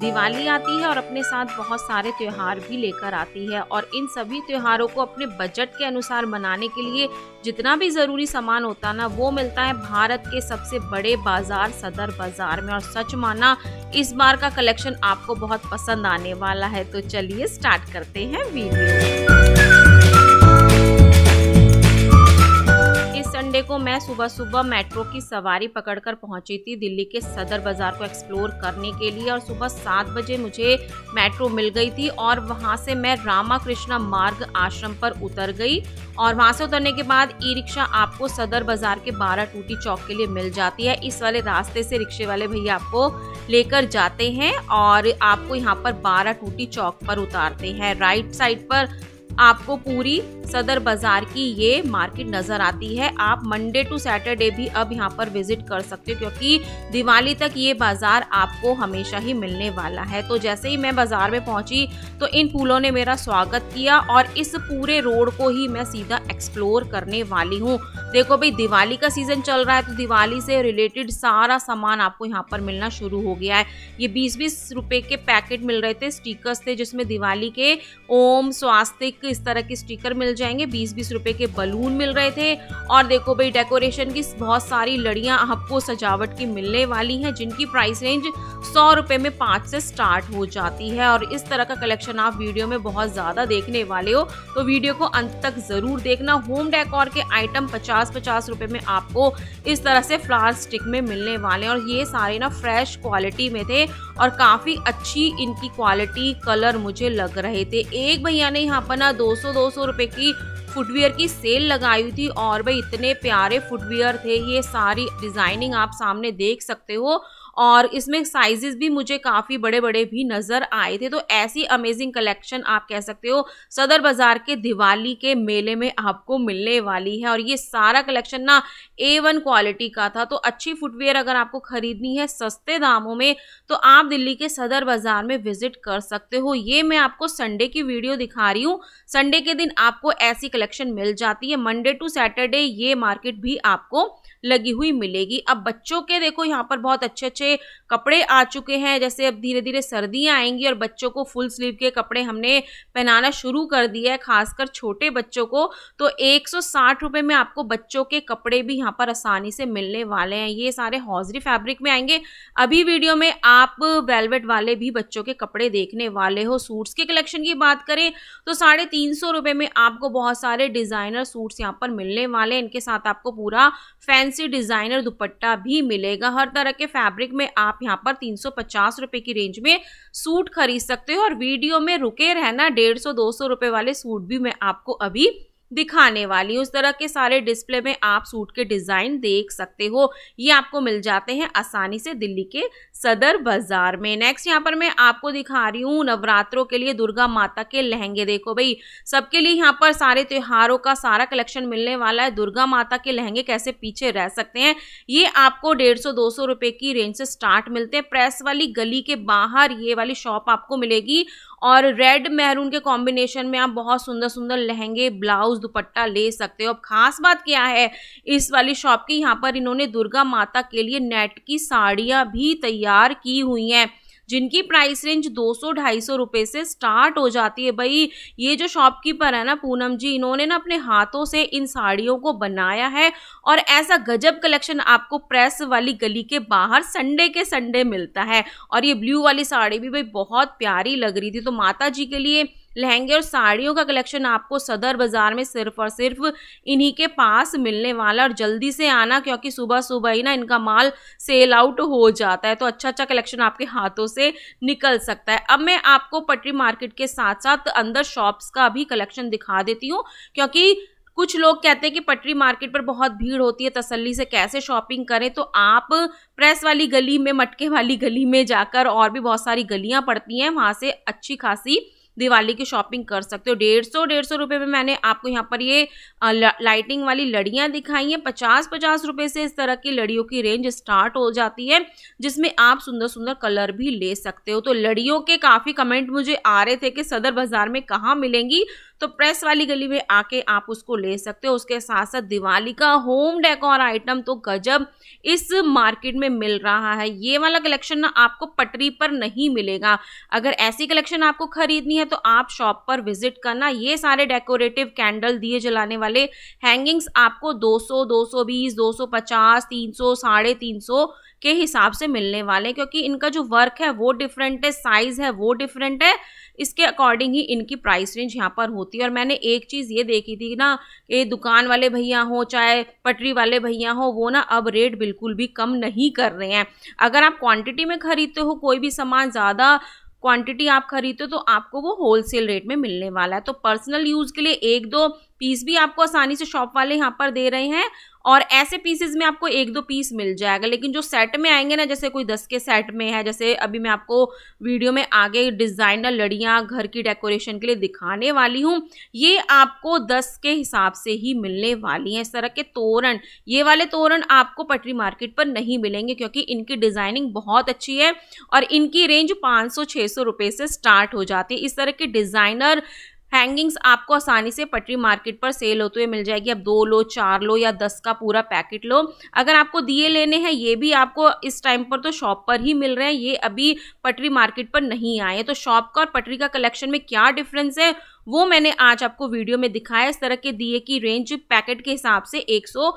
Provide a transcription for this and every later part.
दिवाली आती है और अपने साथ बहुत सारे त्यौहार भी लेकर आती है और इन सभी त्योहारों को अपने बजट के अनुसार मनाने के लिए जितना भी ज़रूरी सामान होता ना वो मिलता है भारत के सबसे बड़े बाज़ार सदर बाज़ार में और सच माना इस बार का कलेक्शन आपको बहुत पसंद आने वाला है तो चलिए स्टार्ट करते हैं वीडियो संडे को मैं सुबह सुबह मेट्रो की सवारी पकड़कर पहुंची थी दिल्ली के सदर बाज़ार को एक्सप्लोर करने के लिए और सुबह सात बजे मुझे मेट्रो मिल गई थी और वहां से मैं रामाकृष्णा मार्ग आश्रम पर उतर गई और वहां से उतरने के बाद ई रिक्शा आपको सदर बाज़ार के बारह टूटी चौक के लिए मिल जाती है इस वाले रास्ते से रिक्शे वाले भैया आपको लेकर जाते हैं और आपको यहाँ पर बारह टूटी चौक पर उतारते हैं राइट साइड पर आपको पूरी सदर बाज़ार की ये मार्केट नज़र आती है आप मंडे टू सैटरडे भी अब यहाँ पर विजिट कर सकते हो क्योंकि दिवाली तक ये बाज़ार आपको हमेशा ही मिलने वाला है तो जैसे ही मैं बाज़ार में पहुंची तो इन फूलों ने मेरा स्वागत किया और इस पूरे रोड को ही मैं सीधा एक्सप्लोर करने वाली हूँ देखो भाई दिवाली का सीजन चल रहा है तो दिवाली से रिलेटेड सारा सामान आपको यहाँ पर मिलना शुरू हो गया है ये बीस बीस रुपए के पैकेट मिल रहे थे स्टिकर्स थे जिसमें दिवाली के ओम स्वास्तिक इस तरह के स्टिकर मिल जाएंगे बीस बीस रुपए के बलून मिल रहे थे और देखो भाई डेकोरेशन की बहुत सारी लड़ियाँ आपको सजावट की मिलने वाली हैं जिनकी प्राइस रेंज सौ रुपये में पाँच से स्टार्ट हो जाती है और इस तरह का कलेक्शन आप वीडियो में बहुत ज़्यादा देखने वाले हो तो वीडियो को अंत तक ज़रूर देखना होम डेकोर के आइटम पचास पचास पचास रुपये में आपको इस तरह से फ्लावर स्टिक में मिलने वाले हैं और ये सारे ना फ्रेश क्वालिटी में थे और काफ़ी अच्छी इनकी क्वालिटी कलर मुझे लग रहे थे एक भैया ने यहाँ पर ना दो सौ दो सौ रुपये की फुटवेयर की सेल लगाई हुई थी और भाई इतने प्यारे फुटवेयर थे ये सारी डिज़ाइनिंग आप सामने देख सकते हो और इसमें साइजेस भी मुझे काफ़ी बड़े बड़े भी नज़र आए थे तो ऐसी अमेजिंग कलेक्शन आप कह सकते हो सदर बाज़ार के दिवाली के मेले में आपको मिलने वाली है और ये सारा कलेक्शन ना ए वन क्वालिटी का था तो अच्छी फुटवेयर अगर आपको ख़रीदनी है सस्ते दामों में तो आप दिल्ली के सदर बाज़ार में विजिट कर सकते हो ये मैं आपको संडे की वीडियो दिखा रही हूँ संडे के दिन आपको ऐसी कलेक्शन मिल जाती है मंडे टू सैटरडे ये मार्केट भी आपको लगी हुई मिलेगी अब बच्चों के देखो यहाँ पर बहुत अच्छे अच्छे कपड़े आ चुके हैं जैसे अब धीरे धीरे सर्दियाँ आएंगी और बच्चों को फुल स्लीव के कपड़े हमने पहनाना शुरू कर दिया है खासकर छोटे बच्चों को तो एक रुपए में आपको बच्चों के कपड़े भी यहाँ पर आसानी से मिलने वाले हैं ये सारे हौजरी फैब्रिक में आएंगे अभी वीडियो में आप वेलवेट वाले भी बच्चों के कपड़े देखने वाले हो सूट्स के कलेक्शन की बात करें तो साढ़े तीन सौ रुपए में आपको बहुत सारे डिज़ाइनर सूट्स यहाँ पर मिलने वाले हैं इनके साथ आपको पूरा फैंस फैंसी डिज़ाइनर दुपट्टा भी मिलेगा हर तरह के फैब्रिक में आप यहाँ पर तीन सौ की रेंज में सूट खरीद सकते हो और वीडियो में रुके रहना डेढ़ सौ दो सौ वाले सूट भी मैं आपको अभी दिखाने वाली उस तरह के सारे डिस्प्ले में आप सूट के डिज़ाइन देख सकते हो ये आपको मिल जाते हैं आसानी से दिल्ली के सदर बाज़ार में नेक्स्ट यहाँ पर मैं आपको दिखा रही हूँ नवरात्रों के लिए दुर्गा माता के लहंगे देखो भाई सबके लिए यहाँ पर सारे त्योहारों का सारा कलेक्शन मिलने वाला है दुर्गा माता के लहंगे कैसे पीछे रह सकते हैं ये आपको डेढ़ सौ दो सौ रुपये की रेंज से स्टार्ट मिलते हैं प्रेस वाली गली के बाहर ये वाली शॉप आपको मिलेगी और रेड मेहरून के कॉम्बिनेशन में आप बहुत सुंदर सुंदर लहंगे ब्लाउज दुपट्टा ले सकते हो अब खास बात क्या है इस वाली शॉप की यहाँ पर इन्होंने दुर्गा माता के लिए नेट की साड़ियाँ भी तैयार की हुई हैं जिनकी प्राइस रेंज दो सौ ढाई सौ रुपये से स्टार्ट हो जाती है भाई ये जो शॉपकीपर है ना पूनम जी इन्होंने ना अपने हाथों से इन साड़ियों को बनाया है और ऐसा गजब कलेक्शन आपको प्रेस वाली गली के बाहर संडे के संडे मिलता है और ये ब्लू वाली साड़ी भी भाई बहुत प्यारी लग रही थी तो माता जी के लिए लहंगे और साड़ियों का कलेक्शन आपको सदर बाज़ार में सिर्फ और सिर्फ इन्हीं के पास मिलने वाला और जल्दी से आना क्योंकि सुबह सुबह ही ना इनका माल सेल आउट हो जाता है तो अच्छा अच्छा कलेक्शन आपके हाथों से निकल सकता है अब मैं आपको पटरी मार्केट के साथ साथ अंदर शॉप्स का भी कलेक्शन दिखा देती हूँ क्योंकि कुछ लोग कहते हैं कि पटरी मार्केट पर बहुत भीड़ होती है तसल्ली से कैसे शॉपिंग करें तो आप प्रेस वाली गली में मटके वाली गली में जाकर और भी बहुत सारी गलियां पड़ती हैं वहाँ से अच्छी खासी दिवाली की शॉपिंग कर सकते हो डेढ़ सौ डेढ़ सौ रुपये में मैंने आपको यहाँ पर ये लाइटिंग वाली लड़ियाँ दिखाई हैं पचास पचास रुपये से इस तरह की लड़ियों की रेंज स्टार्ट हो जाती है जिसमें आप सुंदर सुंदर कलर भी ले सकते हो तो लड़ियों के काफ़ी कमेंट मुझे आ रहे थे कि सदर बाज़ार में कहाँ मिलेंगी तो प्रेस वाली गली में आके आप उसको ले सकते हो उसके साथ साथ दिवाली का होम डेकोर आइटम तो गजब इस मार्केट में मिल रहा है ये वाला कलेक्शन ना आपको पटरी पर नहीं मिलेगा अगर ऐसी कलेक्शन आपको खरीदनी है तो आप शॉप पर विजिट करना ये सारे डेकोरेटिव कैंडल दिए जलाने वाले हैंगिंग्स आपको 200 220 250 300 साढ़े तीन सौ के हिसाब से मिलने वाले क्योंकि इनका जो वर्क है वो डिफरेंट है साइज़ है वो डिफरेंट है इसके अकॉर्डिंग ही इनकी प्राइस रेंज यहाँ पर होती है और मैंने एक चीज़ ये देखी थी ना कि दुकान वाले भैया हों चाहे पटरी वाले भैया हों वो ना अब रेट बिल्कुल भी कम नहीं कर रहे हैं अगर आप क्वांटिटी में खरीदते हो कोई भी सामान ज़्यादा क्वांटिटी आप खरीदते हो तो आपको वो होलसेल रेट में मिलने वाला है तो पर्सनल यूज़ के लिए एक दो पीस भी आपको आसानी से शॉप वाले यहाँ पर दे रहे हैं और ऐसे पीसेज में आपको एक दो पीस मिल जाएगा लेकिन जो सेट में आएंगे ना जैसे कोई दस के सेट में है जैसे अभी मैं आपको वीडियो में आगे डिज़ाइनर लड़ियाँ घर की डेकोरेशन के लिए दिखाने वाली हूँ ये आपको दस के हिसाब से ही मिलने वाली हैं इस तरह के तोरण ये वाले तोरण आपको पटरी मार्केट पर नहीं मिलेंगे क्योंकि इनकी डिज़ाइनिंग बहुत अच्छी है और इनकी रेंज पाँच सौ छः सौ रुपये से स्टार्ट हो जाती है इस तरह के डिज़ाइनर हैंगिंग्स आपको आसानी से पटरी मार्केट पर सेल होते हुए मिल जाएगी अब दो लो चार लो या दस का पूरा पैकेट लो अगर आपको दिए लेने हैं ये भी आपको इस टाइम पर तो शॉप पर ही मिल रहे हैं ये अभी पटरी मार्केट पर नहीं आए तो शॉप का और पटरी का कलेक्शन में क्या डिफरेंस है वो मैंने आज आपको वीडियो में दिखाया इस तरह के दिए की रेंज पैकेट के हिसाब से एक सौ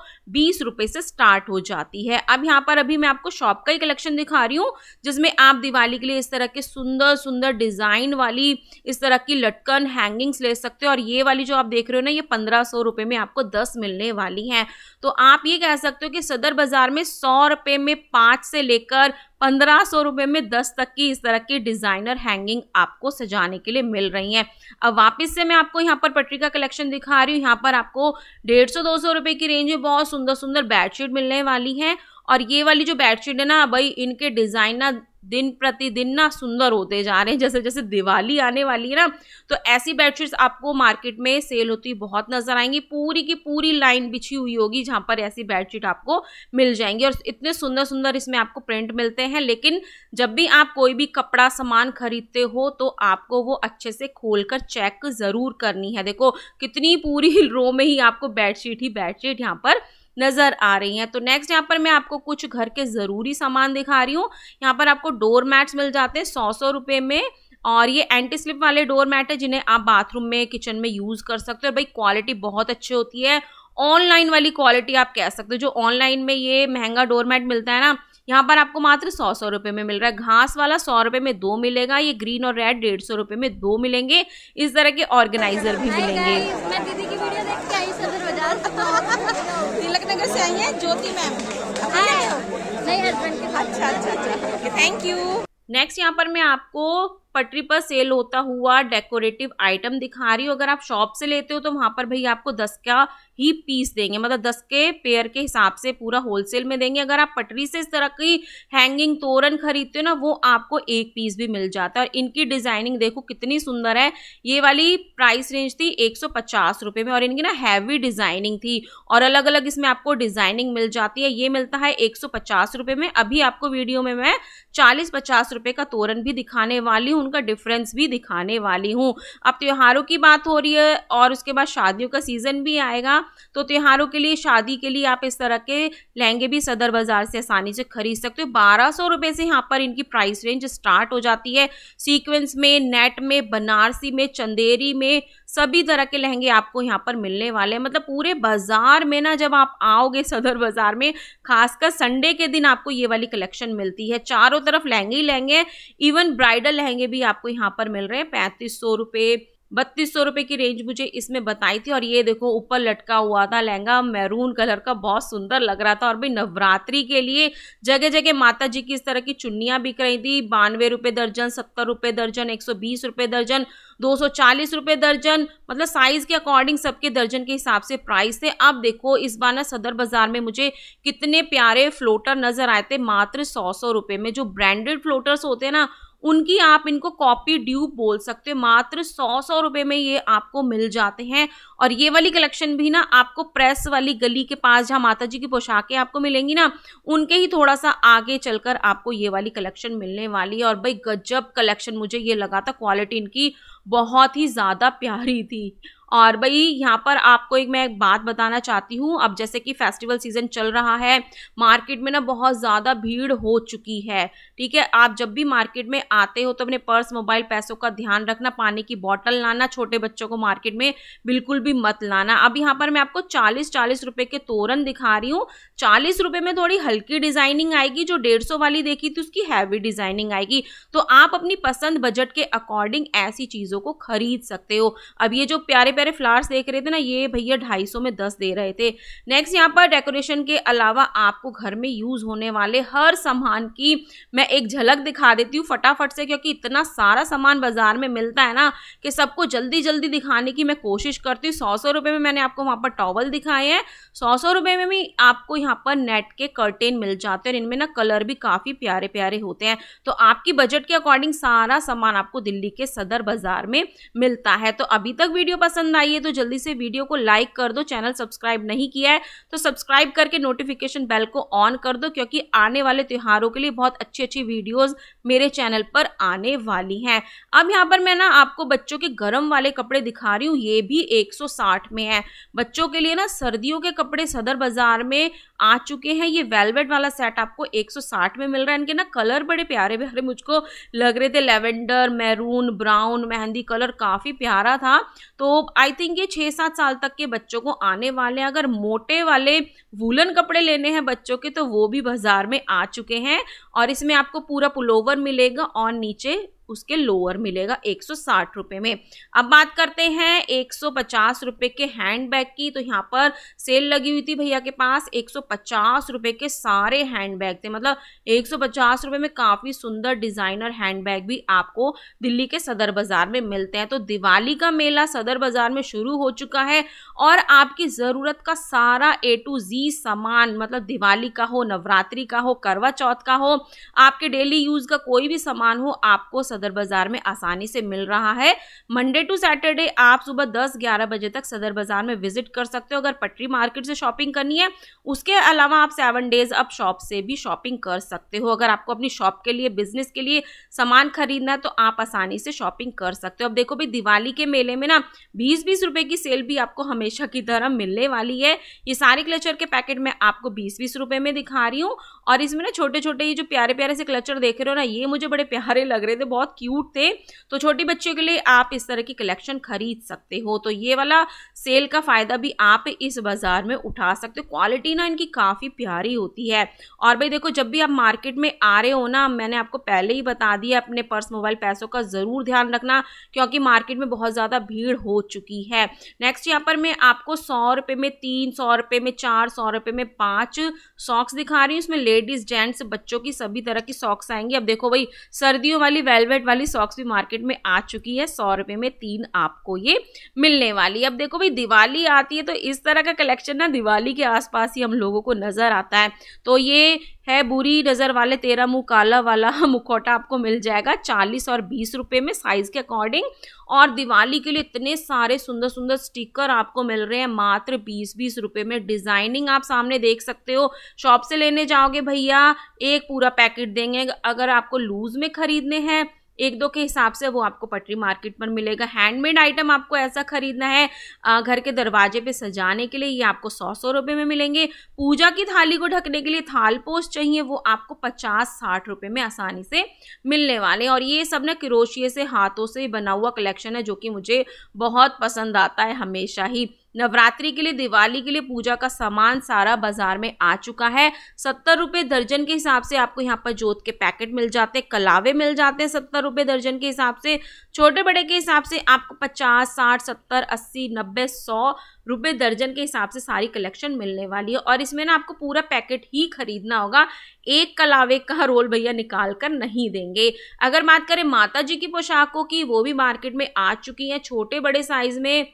से स्टार्ट हो जाती है अब यहाँ पर अभी मैं आपको शॉप का ही कलेक्शन दिखा रही हूँ जिसमें आप दिवाली के लिए इस तरह के सुंदर सुंदर डिज़ाइन वाली इस तरह की लटकन हैंगिंग्स ले सकते हो और ये वाली जो आप देख रहे हो ना ये पंद्रह सौ रुपए में आपको दस मिलने वाली है तो आप ये कह सकते हो कि सदर बाज़ार में सौ रुपये में पांच से लेकर पंद्रह सौ रुपये में दस तक की इस तरह की डिज़ाइनर हैंगिंग आपको सजाने के लिए मिल रही हैं अब वापस से मैं आपको यहाँ पर पटरी का कलेक्शन दिखा रही हूँ यहाँ पर आपको डेढ़ सौ दो सौ रुपये की रेंज में बहुत सुंदर सुंदर बेडशीट मिलने वाली हैं और ये वाली जो बेडशीट है ना भाई इनके डिज़ाइन ना दिन प्रतिदिन ना सुंदर होते जा रहे हैं जैसे जैसे दिवाली आने वाली है ना तो ऐसी बेडशीट्स आपको मार्केट में सेल होती बहुत नजर आएंगी पूरी की पूरी लाइन बिछी हुई होगी जहाँ पर ऐसी बेडशीट आपको मिल जाएंगी और इतने सुंदर सुंदर इसमें आपको प्रिंट मिलते हैं लेकिन जब भी आप कोई भी कपड़ा सामान खरीदते हो तो आपको वो अच्छे से खोल कर चेक ज़रूर करनी है देखो कितनी पूरी रो में ही आपको बेडशीट ही बेडशीट यहाँ पर नज़र आ रही हैं तो नेक्स्ट यहाँ पर मैं आपको कुछ घर के ज़रूरी सामान दिखा रही हूँ यहाँ पर आपको डोर मैट्स मिल जाते हैं सौ सौ रुपये में और ये एंटी स्लिप वाले डोर मैट है जिन्हें आप बाथरूम में किचन में यूज़ कर सकते हो भाई क्वालिटी बहुत अच्छी होती है ऑनलाइन वाली क्वालिटी आप कह सकते हो जो ऑनलाइन में ये महंगा डोर मैट मिलता है ना यहाँ पर आपको मात्र सौ सौ रुपये में मिल रहा है घास वाला सौ रुपये में दो मिलेगा ये ग्रीन और रेड डेढ़ सौ रुपये में दो मिलेंगे इस तरह के ऑर्गेनाइजर भी मिलेंगे नगर से आई हैं ज्योति मैम नहीं हाँ। हस्बैंड के अच्छा अच्छा अच्छा थैंक यू नेक्स्ट यहाँ पर मैं आपको पटरी पर सेल होता हुआ डेकोरेटिव आइटम दिखा रही हो अगर आप शॉप से लेते हो तो वहाँ पर भैया आपको दस का ही पीस देंगे मतलब दस के पेयर के हिसाब से पूरा होलसेल में देंगे अगर आप पटरी से इस तरह की हैंगिंग तोरण खरीदते हो ना वो आपको एक पीस भी मिल जाता है और इनकी डिज़ाइनिंग देखो कितनी सुंदर है ये वाली प्राइस रेंज थी एक सौ में और इनकी ना हैवी डिज़ाइनिंग थी और अलग अलग इसमें आपको डिज़ाइनिंग मिल जाती है ये मिलता है एक सौ में अभी आपको वीडियो में मैं चालीस पचास रुपये का तोरण भी दिखाने वाली हूँ उनका डिफरेंस भी दिखाने वाली हूँ अब त्योहारों की बात हो रही है और उसके बाद शादियों का सीज़न भी आएगा तो त्योहारों के लिए शादी के लिए आप इस तरह के लहंगे भी सदर बाज़ार से आसानी से खरीद सकते हो बारह सौ रुपये से यहाँ पर इनकी प्राइस रेंज स्टार्ट हो जाती है सीक्वेंस में नेट में बनारसी में चंदेरी में सभी तरह के लहंगे आपको यहाँ पर मिलने वाले हैं मतलब पूरे बाज़ार में ना जब आप आओगे सदर बाज़ार में खासकर संडे के दिन आपको ये वाली कलेक्शन मिलती है चारों तरफ लहंगे ही लहंगे इवन ब्राइडल लहंगे भी आपको यहाँ पर मिल रहे हैं पैंतीस सौ रुपये बत्तीस सौ रुपये की रेंज मुझे इसमें बताई थी और ये देखो ऊपर लटका हुआ था लहंगा मैरून कलर का बहुत सुंदर लग रहा था और भाई नवरात्रि के लिए जगह जगह माता जी की इस तरह की चुन्नियाँ बिक रही थी बानवे रुपये दर्जन सत्तर रुपये दर्जन एक सौ बीस रुपये दर्जन दो सौ दर्जन मतलब साइज़ के अकॉर्डिंग सबके दर्जन के हिसाब से प्राइस थे अब देखो इस बार ना सदर बाज़ार में मुझे कितने प्यारे फ्लोटर नज़र आए थे मात्र सौ सौ रुपये में जो ब्रांडेड फ्लोटर्स होते हैं ना उनकी आप इनको कॉपी ड्यू बोल सकते हो मात्र सौ सौ रुपये में ये आपको मिल जाते हैं और ये वाली कलेक्शन भी ना आपको प्रेस वाली गली के पास जहाँ माता जी की पोशाकें आपको मिलेंगी ना उनके ही थोड़ा सा आगे चलकर आपको ये वाली कलेक्शन मिलने वाली है और भाई गजब कलेक्शन मुझे ये लगा था क्वालिटी इनकी बहुत ही ज़्यादा प्यारी थी और भाई यहाँ पर आपको एक मैं एक बात बताना चाहती हूँ अब जैसे कि फेस्टिवल सीज़न चल रहा है मार्केट में ना बहुत ज़्यादा भीड़ हो चुकी है ठीक है आप जब भी मार्केट में आते हो तो अपने पर्स मोबाइल पैसों का ध्यान रखना पानी की बॉटल लाना छोटे बच्चों को मार्केट में बिल्कुल भी मत लाना अब यहाँ पर मैं आपको चालीस चालीस रुपये के तोरण दिखा रही हूँ चालीस रुपये में थोड़ी हल्की डिज़ाइनिंग आएगी जो डेढ़ सौ वाली देखी थी उसकी हैवी डिज़ाइनिंग आएगी तो आप अपनी पसंद बजट के अकॉर्डिंग ऐसी चीज़ों को खरीद सकते हो अब ये जो प्यारे सारे फ्लावर्स देख रहे थे ना ये भैया ढाई सौ में दस दे रहे थे नेक्स्ट यहाँ पर डेकोरेशन के अलावा आपको घर में यूज़ होने वाले हर सामान की मैं एक झलक दिखा देती हूँ फटाफट से क्योंकि इतना सारा सामान बाजार में मिलता है ना कि सबको जल्दी जल्दी दिखाने की मैं कोशिश करती हूँ सौ सौ रुपये में मैंने आपको वहाँ पर टॉवल दिखाए हैं सौ सौ रुपये में भी आपको यहाँ पर नेट के कर्टेन मिल जाते हैं इनमें ना कलर भी काफ़ी प्यारे प्यारे होते हैं तो आपकी बजट के अकॉर्डिंग सारा सामान आपको दिल्ली के सदर बाज़ार में मिलता है तो अभी तक वीडियो पसंद पसंद आई है तो जल्दी से वीडियो को लाइक कर दो चैनल सब्सक्राइब नहीं किया है तो सब्सक्राइब करके नोटिफिकेशन बेल को ऑन कर दो क्योंकि आने वाले त्योहारों के लिए बहुत अच्छी अच्छी वीडियोज मेरे चैनल पर आने वाली हैं अब यहाँ पर मैं ना आपको बच्चों के गर्म वाले कपड़े दिखा रही हूँ ये भी एक में है बच्चों के लिए ना सर्दियों के कपड़े सदर बाजार में आ चुके हैं ये वेलवेट वाला सेट आपको 160 में मिल रहा है इनके ना कलर बड़े प्यारे प्यारे मुझको लग रहे थे लेवेंडर मैरून ब्राउन मेहंदी कलर काफ़ी प्यारा था तो आई थिंक ये छः सात साल तक के बच्चों को आने वाले हैं अगर मोटे वाले वूलन कपड़े लेने हैं बच्चों के तो वो भी बाज़ार में आ चुके हैं और इसमें आपको पूरा पुलोवर मिलेगा और नीचे उसके लोअर मिलेगा एक सौ में अब बात करते हैं एक सौ के हैंड बैग की तो यहाँ पर सेल लगी हुई थी भैया के पास एक सौ के सारे हैंड बैग थे मतलब एक सौ में काफ़ी सुंदर डिज़ाइनर हैंड बैग भी आपको दिल्ली के सदर बाज़ार में मिलते हैं तो दिवाली का मेला सदर बाज़ार में शुरू हो चुका है और आपकी ज़रूरत का सारा ए टू जी सामान मतलब दिवाली का हो नवरात्रि का हो करवा चौथ का हो आपके डेली यूज़ का कोई भी सामान हो आपको सदर सदर बाजार में आसानी से मिल रहा है मंडे टू सैटरडे आप सुबह दस ग्यारह बजे तक सदर बाजार में विजिट कर सकते हो अगर पटरी मार्केट से शॉपिंग करनी है उसके अलावा आप सेवन डेज अब शॉप से भी शॉपिंग कर सकते हो अगर आपको अपनी शॉप के लिए बिजनेस के लिए सामान खरीदना है तो आप आसानी से शॉपिंग कर सकते हो अब देखो भाई दिवाली के मेले में ना बीस बीस रुपये की सेल भी आपको हमेशा की तरह मिलने वाली है ये सारे क्लचर के पैकेट मैं आपको बीस बीस रुपये में दिखा रही हूँ और इसमें ना छोटे छोटे ये जो प्यारे प्यारे से क्लचर देख रहे हो ना ये मुझे बड़े प्यारे लग रहे थे बहुत क्यूट थे तो छोटे बच्चों के लिए आप इस तरह की कलेक्शन खरीद सकते हो तो ये वाला सेल का फ़ायदा भी आप इस बाज़ार में उठा सकते हो क्वालिटी ना इनकी काफ़ी प्यारी होती है और भाई देखो जब भी आप मार्केट में आ रहे हो ना मैंने आपको पहले ही बता दिया अपने पर्स मोबाइल पैसों का ज़रूर ध्यान रखना क्योंकि मार्केट में बहुत ज़्यादा भीड़ हो चुकी है नेक्स्ट यहाँ पर मैं आपको सौ रुपये में तीन सौ रुपये में चार सौ रुपये में पाँच सॉक्स दिखा रही हूँ इसमें लेडीज़ जेंट्स बच्चों की सभी तरह की सॉक्स आएंगी अब देखो भाई सर्दियों वाली वेलवेट वाली सॉक्स भी मार्केट में आ चुकी है सौ रुपये में तीन आपको ये मिलने वाली अब देखो भाई दिवाली आती है तो इस तरह का कलेक्शन ना दिवाली के आसपास ही हम लोगों को नज़र आता है तो ये है बुरी नज़र वाले तेरा मुँह काला वाला मुखौटा आपको मिल जाएगा चालीस और बीस रुपये में साइज़ के अकॉर्डिंग और दिवाली के लिए इतने सारे सुंदर सुंदर स्टिकर आपको मिल रहे हैं मात्र बीस बीस रुपये में डिज़ाइनिंग आप सामने देख सकते हो शॉप से लेने जाओगे भैया एक पूरा पैकेट देंगे अगर आपको लूज़ में ख़रीदने हैं एक दो के हिसाब से वो आपको पटरी मार्केट पर मिलेगा हैंडमेड आइटम आपको ऐसा खरीदना है घर के दरवाजे पे सजाने के लिए ये आपको सौ सौ रुपये में मिलेंगे पूजा की थाली को ढकने के लिए थाल पोस्ट चाहिए वो आपको पचास साठ रुपये में आसानी से मिलने वाले हैं और ये सब ना क्रोशिए से हाथों से बना हुआ कलेक्शन है जो कि मुझे बहुत पसंद आता है हमेशा ही नवरात्रि के लिए दिवाली के लिए पूजा का सामान सारा बाजार में आ चुका है सत्तर रुपये दर्जन के हिसाब से आपको यहाँ पर जोत के पैकेट मिल जाते हैं कलावे मिल जाते हैं सत्तर रुपये दर्जन के हिसाब से छोटे बड़े के हिसाब से आपको पचास साठ सत्तर अस्सी नब्बे सौ रुपये दर्जन के हिसाब से सारी कलेक्शन मिलने वाली है और इसमें ना आपको पूरा पैकेट ही खरीदना होगा एक कलावे का रोल भैया निकाल कर नहीं देंगे अगर बात करें माता जी की पोशाकों की वो भी मार्केट में आ चुकी हैं छोटे बड़े साइज में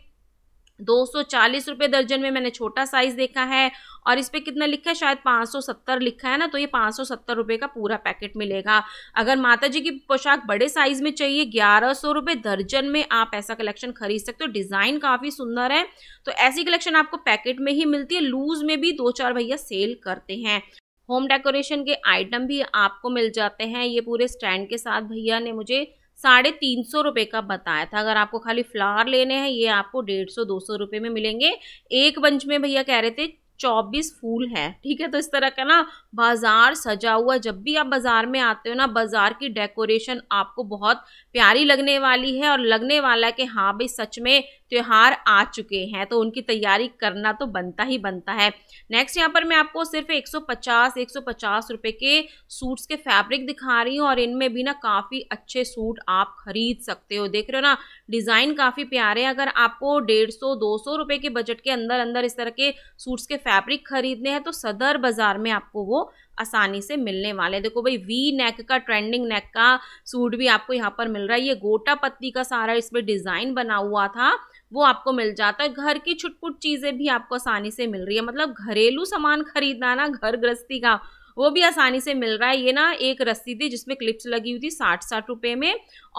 दो सौ चालीस रुपये दर्जन में मैंने छोटा साइज़ देखा है और इस पर कितना लिखा है शायद पाँच सौ सत्तर लिखा है ना तो ये पाँच सौ सत्तर रुपये का पूरा पैकेट मिलेगा अगर माता जी की पोशाक बड़े साइज़ में चाहिए ग्यारह सौ रुपये दर्जन में आप ऐसा कलेक्शन खरीद सकते हो डिज़ाइन काफ़ी सुंदर है तो ऐसी कलेक्शन आपको पैकेट में ही मिलती है लूज़ में भी दो चार भैया सेल करते हैं होम डेकोरेशन के आइटम भी आपको मिल जाते हैं ये पूरे स्टैंड के साथ भैया ने मुझे साढ़े तीन सौ रुपये का बताया था अगर आपको खाली फ्लावर लेने हैं ये आपको डेढ़ सौ दो सौ रुपये में मिलेंगे एक बंच में भैया कह रहे थे चौबीस फूल है ठीक है तो इस तरह का ना बाज़ार सजा हुआ जब भी आप बाज़ार में आते हो ना बाज़ार की डेकोरेशन आपको बहुत प्यारी लगने वाली है और लगने वाला है कि हाँ भाई सच में त्यौहार आ चुके हैं तो उनकी तैयारी करना तो बनता ही बनता है नेक्स्ट यहाँ पर मैं आपको सिर्फ 150 150 रुपए के सूट्स के फैब्रिक दिखा रही हूँ और इनमें भी ना काफ़ी अच्छे सूट आप खरीद सकते हो देख रहे हो ना डिज़ाइन काफ़ी प्यारे अगर आपको डेढ़ सौ दो सौ रुपये के बजट के अंदर अंदर इस तरह के सूट्स के फैब्रिक खरीदने हैं तो सदर बाज़ार में आपको वो आसानी से मिलने वाले हैं देखो भाई वी नेक का ट्रेंडिंग नेक का सूट भी आपको यहाँ पर मिल रहा है ये गोटा पत्ती का सारा इसमें डिज़ाइन बना हुआ था वो आपको मिल जाता है घर की छुटपुट चीज़ें भी आपको आसानी से मिल रही है मतलब घरेलू सामान खरीदना ना घर गृहस्थी का वो भी आसानी से मिल रहा है ये ना एक रस्सी थी जिसमें क्लिप्स लगी हुई थी साठ साठ रुपये में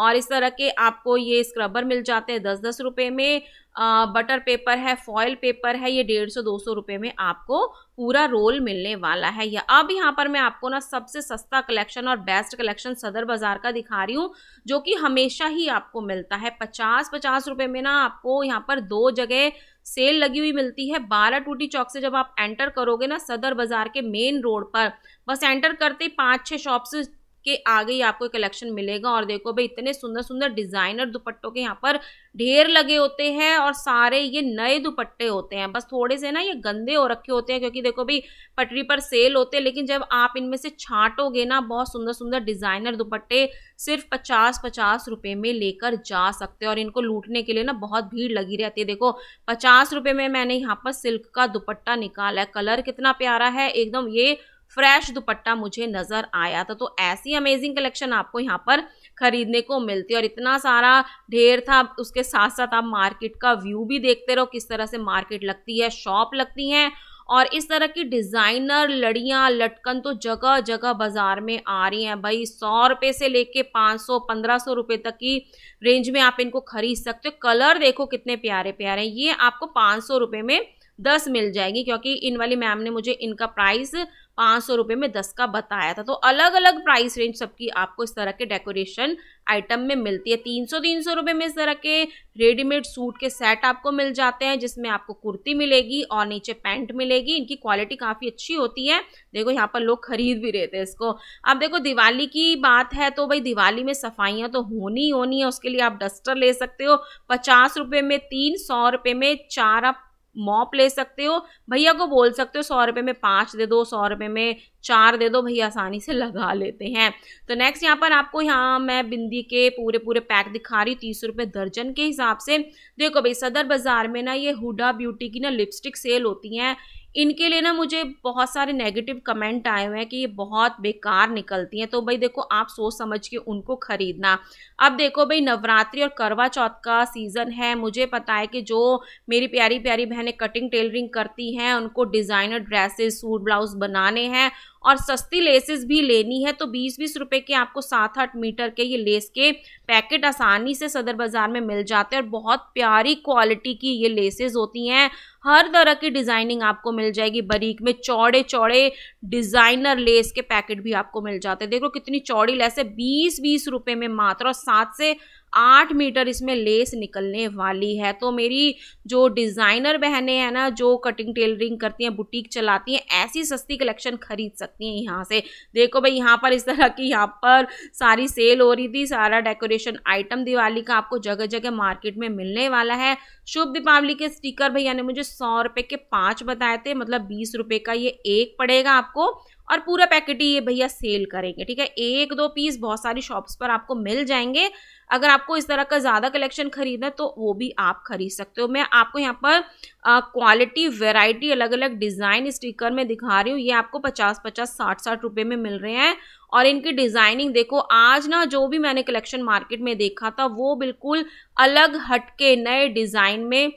और इस तरह के आपको ये स्क्रबर मिल जाते हैं दस दस रुपये में बटर पेपर है फॉयल पेपर है ये डेढ़ सौ दो सौ रुपये में आपको पूरा रोल मिलने वाला है या अब यहाँ पर मैं आपको ना सबसे सस्ता कलेक्शन और बेस्ट कलेक्शन सदर बाज़ार का दिखा रही हूँ जो कि हमेशा ही आपको मिलता है पचास पचास रुपये में ना आपको यहाँ पर दो जगह सेल लगी हुई मिलती है बारह टूटी चौक से जब आप एंटर करोगे ना सदर बाज़ार के मेन रोड पर बस एंटर करते पाँच छः शॉप्स के आगे ही आपको कलेक्शन मिलेगा और देखो भाई इतने सुंदर सुंदर डिज़ाइनर दुपट्टों के यहाँ पर ढेर लगे होते हैं और सारे ये नए दुपट्टे होते हैं बस थोड़े से ना ये गंदे हो रखे होते हैं क्योंकि देखो भाई पटरी पर सेल होते हैं लेकिन जब आप इनमें से छाटोगे ना बहुत सुंदर सुंदर डिज़ाइनर दुपट्टे सिर्फ पचास पचास रुपए में लेकर जा सकते हैं और इनको लूटने के लिए ना बहुत भीड़ लगी रहती है देखो पचास रुपये में मैंने यहाँ पर सिल्क का दुपट्टा निकाला है कलर कितना प्यारा है एकदम ये फ्रेश दुपट्टा मुझे नज़र आया था तो ऐसी अमेजिंग कलेक्शन आपको यहाँ पर खरीदने को मिलती है और इतना सारा ढेर था उसके साथ साथ आप मार्केट का व्यू भी देखते रहो किस तरह से मार्केट लगती है शॉप लगती है और इस तरह की डिज़ाइनर लड़ियाँ लटकन तो जगह जगह बाज़ार में आ रही हैं भाई सौ रुपये से लेके पाँच सौ पंद्रह सौ रुपये तक की रेंज में आप इनको खरीद सकते हो कलर देखो कितने प्यारे प्यारे हैं ये आपको पाँच सौ रुपये में दस मिल जाएगी क्योंकि इन वाली मैम ने मुझे इनका प्राइस पाँच सौ रुपये में दस का बताया था तो अलग अलग प्राइस रेंज सबकी आपको इस तरह के डेकोरेशन आइटम में मिलती है तीन सौ तीन सौ रुपये में इस तरह के रेडीमेड सूट के सेट आपको मिल जाते हैं जिसमें आपको कुर्ती मिलेगी और नीचे पैंट मिलेगी इनकी क्वालिटी काफ़ी अच्छी होती है देखो यहाँ पर लोग खरीद भी रहे थे इसको अब देखो दिवाली की बात है तो भाई दिवाली में सफाइयाँ तो होनी ही होनी है उसके लिए आप डस्टर ले सकते हो पचास रुपये में तीन सौ रुपये में चार आप मॉप ले सकते हो भैया को बोल सकते हो सौ रुपये में पाँच दे दो सौ रुपये में चार दे दो भैया आसानी से लगा लेते हैं तो नेक्स्ट यहाँ पर आपको यहाँ मैं बिंदी के पूरे पूरे पैक दिखा रही हूँ तीस रुपये दर्जन के हिसाब से देखो भाई सदर बाज़ार में ना ये हुडा ब्यूटी की ना लिपस्टिक सेल होती हैं इनके लिए ना मुझे बहुत सारे नेगेटिव कमेंट आए हुए हैं कि ये बहुत बेकार निकलती हैं तो भाई देखो आप सोच समझ के उनको ख़रीदना अब देखो भाई नवरात्रि और करवा चौथ का सीज़न है मुझे पता है कि जो मेरी प्यारी प्यारी बहनें कटिंग टेलरिंग करती हैं उनको डिज़ाइनर ड्रेसेस सूट ब्लाउज़ बनाने हैं और सस्ती लेसेस भी लेनी है तो बीस बीस रुपए के आपको सात आठ मीटर के ये लेस के पैकेट आसानी से सदर बाज़ार में मिल जाते हैं और बहुत प्यारी क्वालिटी की ये लेसेस होती हैं हर तरह की डिज़ाइनिंग आपको मिल जाएगी बारीक में चौड़े चौड़े डिज़ाइनर लेस के पैकेट भी आपको मिल जाते हैं देखो कितनी चौड़ी लेस है बीस बीस रुपये में मात्र और सात से आठ मीटर इसमें लेस निकलने वाली है तो मेरी जो डिज़ाइनर बहनें हैं ना जो कटिंग टेलरिंग करती हैं बुटीक चलाती हैं ऐसी सस्ती कलेक्शन खरीद सकती हैं यहाँ से देखो भाई यहाँ पर इस तरह की यहाँ पर सारी सेल हो रही थी सारा डेकोरेशन आइटम दिवाली का आपको जगह जगह मार्केट में मिलने वाला है शुभ दीपावली के स्टिकर भैया ने मुझे सौ रुपये के पाँच बताए थे मतलब बीस रुपये का ये एक पड़ेगा आपको और पूरा पैकेट ही ये भैया सेल करेंगे ठीक है एक दो पीस बहुत सारी शॉप्स पर आपको मिल जाएंगे अगर आपको इस तरह का ज़्यादा कलेक्शन खरीदना है तो वो भी आप खरीद सकते हो मैं आपको यहाँ पर क्वालिटी वेराइटी अलग अलग डिज़ाइन स्टिकर में दिखा रही हूँ ये आपको पचास पचास साठ साठ रुपये में मिल रहे हैं और इनकी डिज़ाइनिंग देखो आज ना जो भी मैंने कलेक्शन मार्केट में देखा था वो बिल्कुल अलग हटके नए डिज़ाइन में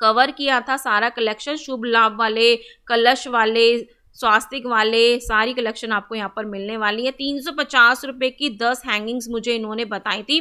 कवर किया था सारा कलेक्शन शुभ लाभ वाले कलश वाले स्वास्तिक वाले सारी कलेक्शन आपको यहाँ पर मिलने वाली है तीन सौ पचास रुपये की दस हैंगिंग्स मुझे इन्होंने बताई थी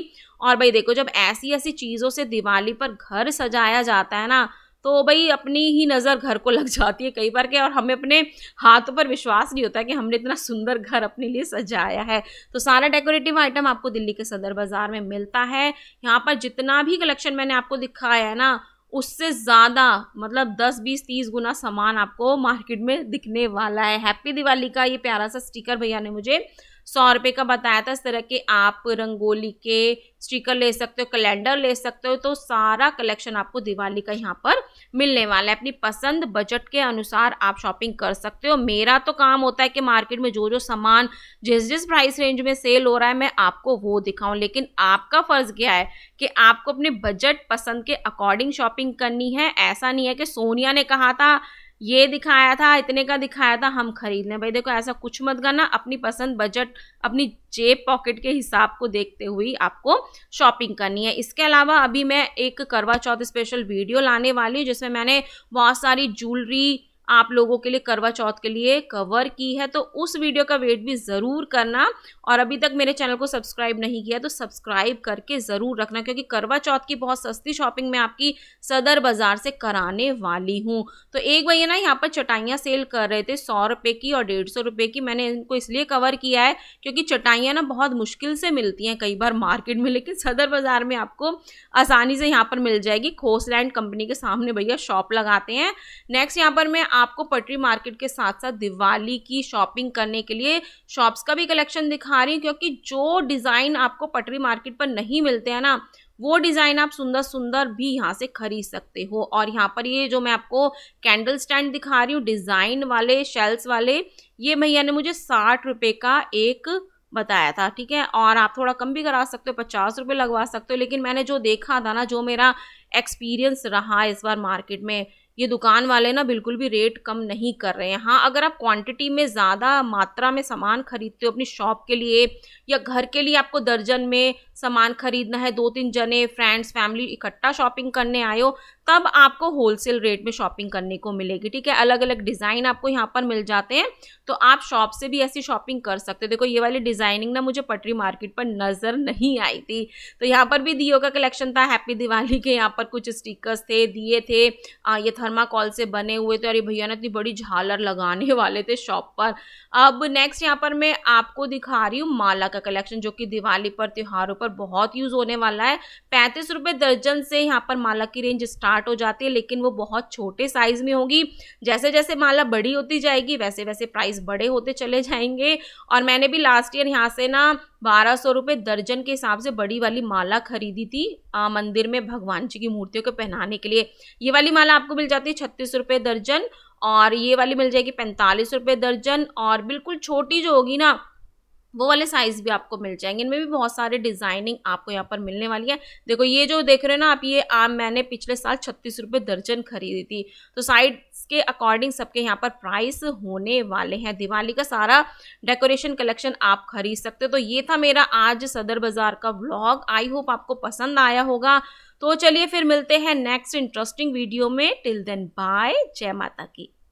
और भाई देखो जब ऐसी ऐसी चीज़ों से दिवाली पर घर सजाया जाता है ना तो भाई अपनी ही नज़र घर को लग जाती है कई बार के और हमें अपने हाथों पर विश्वास नहीं होता कि हमने इतना सुंदर घर अपने लिए सजाया है तो सारा डेकोरेटिव आइटम आपको दिल्ली के सदर बाज़ार में मिलता है यहाँ पर जितना भी कलेक्शन मैंने आपको दिखाया है ना उससे ज़्यादा मतलब 10, 20, 30 गुना सामान आपको मार्केट में दिखने वाला है हैप्पी दिवाली का ये प्यारा सा स्टिकर भैया ने मुझे सौ रुपये का बताया था इस तरह के आप रंगोली के स्टिकर ले सकते हो कैलेंडर ले सकते हो तो सारा कलेक्शन आपको दिवाली का यहाँ पर मिलने वाला है अपनी पसंद बजट के अनुसार आप शॉपिंग कर सकते हो मेरा तो काम होता है कि मार्केट में जो जो सामान जिस जिस प्राइस रेंज में सेल हो रहा है मैं आपको वो दिखाऊं लेकिन आपका फ़र्ज क्या है कि आपको अपने बजट पसंद के अकॉर्डिंग शॉपिंग करनी है ऐसा नहीं है कि सोनिया ने कहा था ये दिखाया था इतने का दिखाया था हम खरीद लें भाई देखो ऐसा कुछ मत करना अपनी पसंद बजट अपनी जेब पॉकेट के हिसाब को देखते हुए आपको शॉपिंग करनी है इसके अलावा अभी मैं एक करवा चौथ स्पेशल वीडियो लाने वाली हूँ जिसमें मैंने बहुत सारी ज्वेलरी आप लोगों के लिए करवा चौथ के लिए कवर की है तो उस वीडियो का वेट भी ज़रूर करना और अभी तक मेरे चैनल को सब्सक्राइब नहीं किया तो सब्सक्राइब करके ज़रूर रखना क्योंकि करवा चौथ की बहुत सस्ती शॉपिंग मैं आपकी सदर बाज़ार से कराने वाली हूँ तो एक भैया ना यहाँ पर चटाइयाँ सेल कर रहे थे सौ रुपये की और डेढ़ सौ रुपये की मैंने इनको इसलिए कवर किया है क्योंकि चटाइयाँ ना बहुत मुश्किल से मिलती हैं कई बार मार्केट में लेकिन सदर बाज़ार में आपको आसानी से यहाँ पर मिल जाएगी खोसलैंड कंपनी के सामने भैया शॉप लगाते हैं नेक्स्ट यहाँ पर मैं आपको पटरी मार्केट के साथ साथ दिवाली की शॉपिंग करने के लिए शॉप्स का भी कलेक्शन दिखा रही हूँ क्योंकि जो डिज़ाइन आपको पटरी मार्केट पर नहीं मिलते हैं ना वो डिज़ाइन आप सुंदर सुंदर भी यहाँ से खरीद सकते हो और यहाँ पर ये जो मैं आपको कैंडल स्टैंड दिखा रही हूँ डिज़ाइन वाले शेल्स वाले ये भैया ने मुझे साठ रुपये का एक बताया था ठीक है और आप थोड़ा कम भी करा सकते हो पचास रुपये लगवा सकते हो लेकिन मैंने जो देखा था ना जो मेरा एक्सपीरियंस रहा इस बार मार्केट में ये दुकान वाले ना बिल्कुल भी रेट कम नहीं कर रहे हैं हाँ अगर आप क्वांटिटी में ज़्यादा मात्रा में सामान खरीदते हो अपनी शॉप के लिए या घर के लिए आपको दर्जन में सामान खरीदना है दो तीन जने फ्रेंड्स फैमिली इकट्ठा शॉपिंग करने आए हो तब आपको होलसेल रेट में शॉपिंग करने को मिलेगी ठीक है अलग अलग डिज़ाइन आपको यहाँ पर मिल जाते हैं तो आप शॉप से भी ऐसी शॉपिंग कर सकते हो देखो ये वाली डिज़ाइनिंग ना मुझे पटरी मार्केट पर नज़र नहीं आई थी तो यहाँ पर भी दियो का कलेक्शन था हैप्पी दिवाली के यहाँ पर कुछ स्टिकर्स थे दिए थे आ, ये थर्माकॉल से बने हुए थे अरे भैया ने इतनी बड़ी झालर लगाने वाले थे शॉप पर अब नेक्स्ट यहाँ पर मैं आपको दिखा रही हूँ माला का कलेक्शन जो कि दिवाली पर त्यौहारों पर बहुत यूज़ होने वाला है पैंतीस दर्जन से यहाँ पर माला की रेंज स्टार्ट स्टार्ट हो जाती है लेकिन वो बहुत छोटे साइज में होगी जैसे जैसे माला बड़ी होती जाएगी वैसे वैसे प्राइस बड़े होते चले जाएंगे और मैंने भी लास्ट ईयर यहाँ से ना बारह सौ रुपये दर्जन के हिसाब से बड़ी वाली माला खरीदी थी आ, मंदिर में भगवान जी की मूर्तियों को पहनाने के लिए ये वाली माला आपको मिल जाती है छत्तीस रुपये दर्जन और ये वाली मिल जाएगी पैंतालीस रुपये दर्जन और बिल्कुल छोटी जो होगी ना वो वाले साइज़ भी आपको मिल जाएंगे इनमें भी बहुत सारे डिज़ाइनिंग आपको यहाँ पर मिलने वाली है देखो ये जो देख रहे हो ना आप ये आम मैंने पिछले साल छत्तीस रुपये दर्जन खरीदी थी तो साइड के अकॉर्डिंग सबके यहाँ पर प्राइस होने वाले हैं दिवाली का सारा डेकोरेशन कलेक्शन आप खरीद सकते हो तो ये था मेरा आज सदर बाज़ार का व्लॉग आई होप आपको पसंद आया होगा तो चलिए फिर मिलते हैं नेक्स्ट इंटरेस्टिंग वीडियो में टिल देन बाय जय माता की